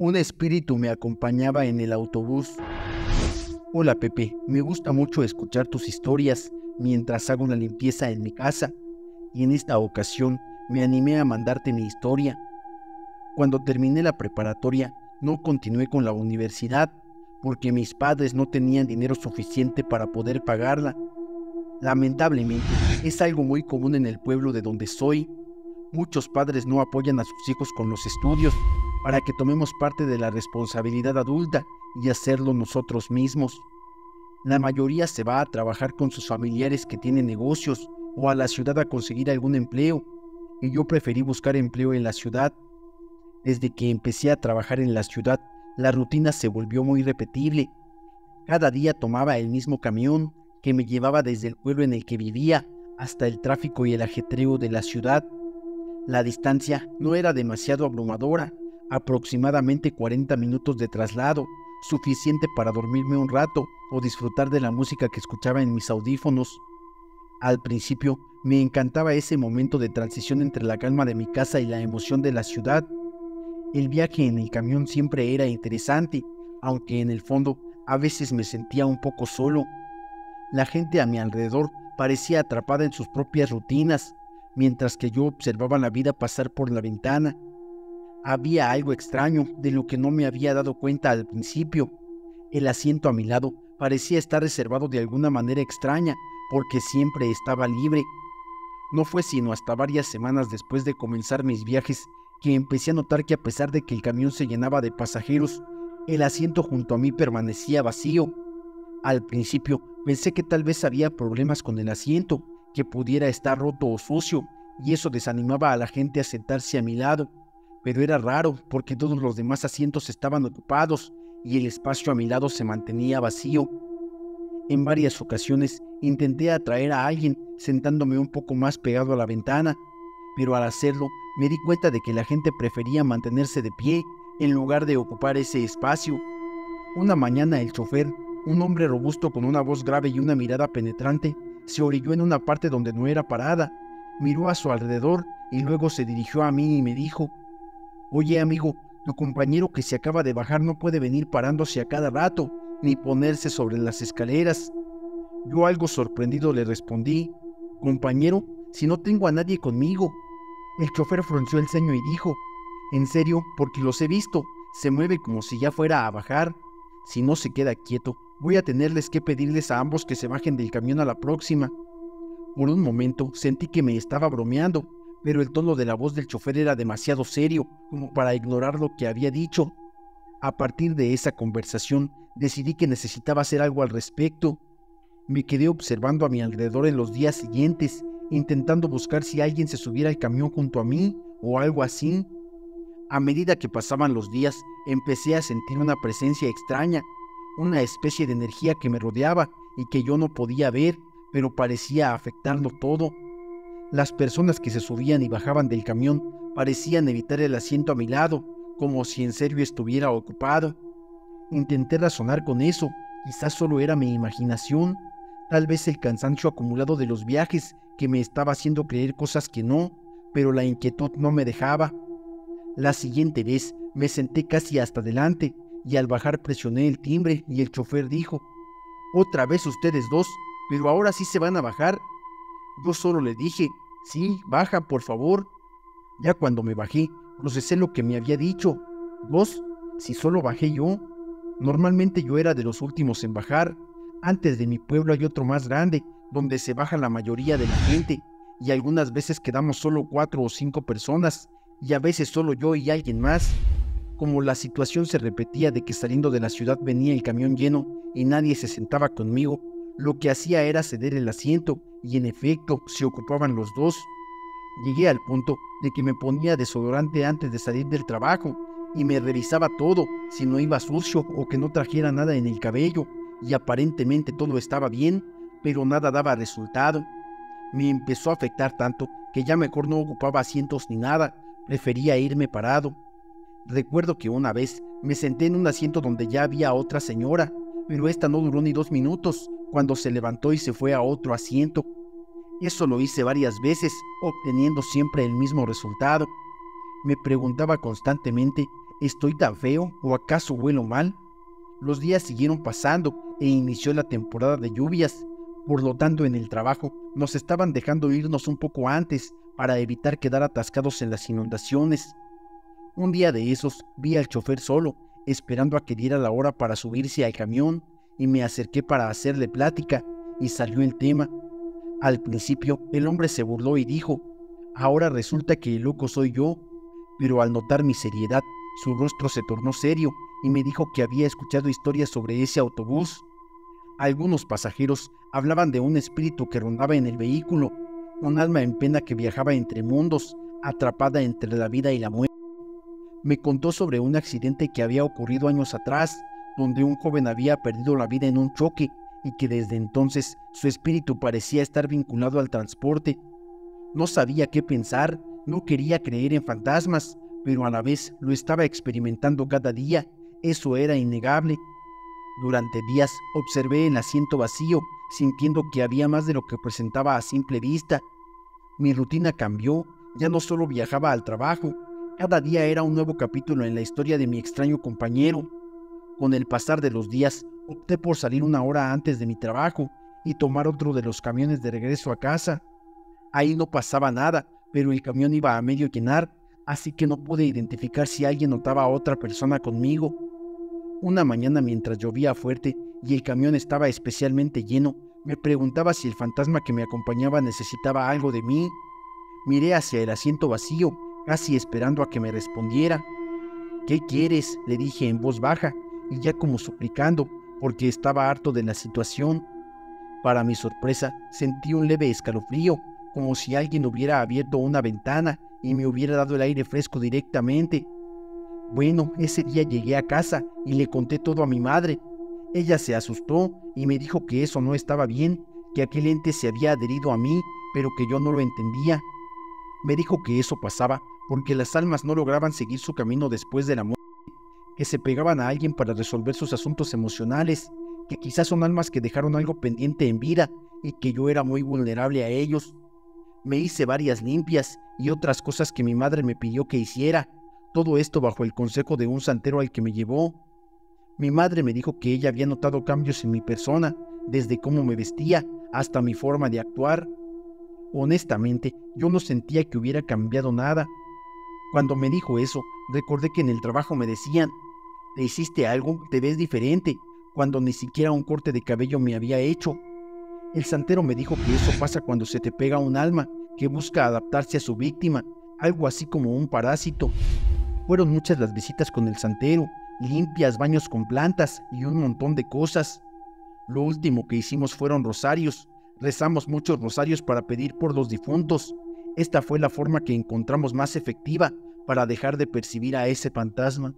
Un espíritu me acompañaba en el autobús. Hola Pepe, me gusta mucho escuchar tus historias mientras hago una limpieza en mi casa y en esta ocasión me animé a mandarte mi historia. Cuando terminé la preparatoria no continué con la universidad porque mis padres no tenían dinero suficiente para poder pagarla. Lamentablemente, es algo muy común en el pueblo de donde soy. Muchos padres no apoyan a sus hijos con los estudios para que tomemos parte de la responsabilidad adulta y hacerlo nosotros mismos. La mayoría se va a trabajar con sus familiares que tienen negocios o a la ciudad a conseguir algún empleo, y yo preferí buscar empleo en la ciudad. Desde que empecé a trabajar en la ciudad, la rutina se volvió muy repetible. Cada día tomaba el mismo camión que me llevaba desde el pueblo en el que vivía hasta el tráfico y el ajetreo de la ciudad. La distancia no era demasiado abrumadora, aproximadamente 40 minutos de traslado, suficiente para dormirme un rato o disfrutar de la música que escuchaba en mis audífonos. Al principio me encantaba ese momento de transición entre la calma de mi casa y la emoción de la ciudad. El viaje en el camión siempre era interesante, aunque en el fondo a veces me sentía un poco solo. La gente a mi alrededor parecía atrapada en sus propias rutinas, mientras que yo observaba la vida pasar por la ventana había algo extraño de lo que no me había dado cuenta al principio. El asiento a mi lado parecía estar reservado de alguna manera extraña, porque siempre estaba libre. No fue sino hasta varias semanas después de comenzar mis viajes que empecé a notar que a pesar de que el camión se llenaba de pasajeros, el asiento junto a mí permanecía vacío. Al principio pensé que tal vez había problemas con el asiento, que pudiera estar roto o sucio, y eso desanimaba a la gente a sentarse a mi lado pero era raro porque todos los demás asientos estaban ocupados y el espacio a mi lado se mantenía vacío. En varias ocasiones intenté atraer a alguien sentándome un poco más pegado a la ventana, pero al hacerlo me di cuenta de que la gente prefería mantenerse de pie en lugar de ocupar ese espacio. Una mañana el chofer, un hombre robusto con una voz grave y una mirada penetrante, se orilló en una parte donde no era parada, miró a su alrededor y luego se dirigió a mí y me dijo, Oye amigo, tu compañero que se acaba de bajar no puede venir parándose a cada rato, ni ponerse sobre las escaleras. Yo algo sorprendido le respondí, compañero, si no tengo a nadie conmigo. El chofer frunció el ceño y dijo, en serio, porque los he visto, se mueve como si ya fuera a bajar. Si no se queda quieto, voy a tenerles que pedirles a ambos que se bajen del camión a la próxima. Por un momento sentí que me estaba bromeando, pero el tono de la voz del chofer era demasiado serio como para ignorar lo que había dicho. A partir de esa conversación decidí que necesitaba hacer algo al respecto. Me quedé observando a mi alrededor en los días siguientes, intentando buscar si alguien se subiera al camión junto a mí o algo así. A medida que pasaban los días, empecé a sentir una presencia extraña, una especie de energía que me rodeaba y que yo no podía ver, pero parecía afectarlo todo. Las personas que se subían y bajaban del camión parecían evitar el asiento a mi lado, como si en serio estuviera ocupado. Intenté razonar con eso, quizás solo era mi imaginación, tal vez el cansancio acumulado de los viajes que me estaba haciendo creer cosas que no, pero la inquietud no me dejaba. La siguiente vez me senté casi hasta adelante y al bajar presioné el timbre y el chofer dijo, otra vez ustedes dos, pero ahora sí se van a bajar yo solo le dije, sí, baja, por favor. Ya cuando me bajé, procesé lo que me había dicho. Vos, si solo bajé yo. Normalmente yo era de los últimos en bajar. Antes de mi pueblo hay otro más grande, donde se baja la mayoría de la gente, y algunas veces quedamos solo cuatro o cinco personas, y a veces solo yo y alguien más. Como la situación se repetía de que saliendo de la ciudad venía el camión lleno y nadie se sentaba conmigo, lo que hacía era ceder el asiento y en efecto se ocupaban los dos. Llegué al punto de que me ponía desodorante antes de salir del trabajo y me revisaba todo si no iba sucio o que no trajera nada en el cabello y aparentemente todo estaba bien, pero nada daba resultado. Me empezó a afectar tanto que ya mejor no ocupaba asientos ni nada, prefería irme parado. Recuerdo que una vez me senté en un asiento donde ya había otra señora pero esta no duró ni dos minutos cuando se levantó y se fue a otro asiento. Eso lo hice varias veces, obteniendo siempre el mismo resultado. Me preguntaba constantemente, ¿estoy tan feo o acaso vuelo mal? Los días siguieron pasando e inició la temporada de lluvias. Por lo tanto, en el trabajo nos estaban dejando irnos un poco antes para evitar quedar atascados en las inundaciones. Un día de esos vi al chofer solo esperando a que diera la hora para subirse al camión y me acerqué para hacerle plática y salió el tema. Al principio el hombre se burló y dijo, ahora resulta que el loco soy yo, pero al notar mi seriedad, su rostro se tornó serio y me dijo que había escuchado historias sobre ese autobús. Algunos pasajeros hablaban de un espíritu que rondaba en el vehículo, un alma en pena que viajaba entre mundos, atrapada entre la vida y la muerte me contó sobre un accidente que había ocurrido años atrás, donde un joven había perdido la vida en un choque y que desde entonces su espíritu parecía estar vinculado al transporte. No sabía qué pensar, no quería creer en fantasmas, pero a la vez lo estaba experimentando cada día, eso era innegable. Durante días observé el asiento vacío, sintiendo que había más de lo que presentaba a simple vista. Mi rutina cambió, ya no solo viajaba al trabajo, cada día era un nuevo capítulo en la historia de mi extraño compañero. Con el pasar de los días, opté por salir una hora antes de mi trabajo y tomar otro de los camiones de regreso a casa. Ahí no pasaba nada, pero el camión iba a medio llenar, así que no pude identificar si alguien notaba a otra persona conmigo. Una mañana mientras llovía fuerte y el camión estaba especialmente lleno, me preguntaba si el fantasma que me acompañaba necesitaba algo de mí. Miré hacia el asiento vacío casi esperando a que me respondiera. ¿Qué quieres? le dije en voz baja y ya como suplicando, porque estaba harto de la situación. Para mi sorpresa, sentí un leve escalofrío, como si alguien hubiera abierto una ventana y me hubiera dado el aire fresco directamente. Bueno, ese día llegué a casa y le conté todo a mi madre. Ella se asustó y me dijo que eso no estaba bien, que aquel ente se había adherido a mí, pero que yo no lo entendía. Me dijo que eso pasaba porque las almas no lograban seguir su camino después de la muerte, que se pegaban a alguien para resolver sus asuntos emocionales, que quizás son almas que dejaron algo pendiente en vida y que yo era muy vulnerable a ellos. Me hice varias limpias y otras cosas que mi madre me pidió que hiciera, todo esto bajo el consejo de un santero al que me llevó. Mi madre me dijo que ella había notado cambios en mi persona, desde cómo me vestía hasta mi forma de actuar. Honestamente, yo no sentía que hubiera cambiado nada, cuando me dijo eso, recordé que en el trabajo me decían, ¿te hiciste algo? ¿Te ves diferente? Cuando ni siquiera un corte de cabello me había hecho. El santero me dijo que eso pasa cuando se te pega un alma que busca adaptarse a su víctima, algo así como un parásito. Fueron muchas las visitas con el santero, limpias, baños con plantas y un montón de cosas. Lo último que hicimos fueron rosarios. Rezamos muchos rosarios para pedir por los difuntos. Esta fue la forma que encontramos más efectiva para dejar de percibir a ese fantasma.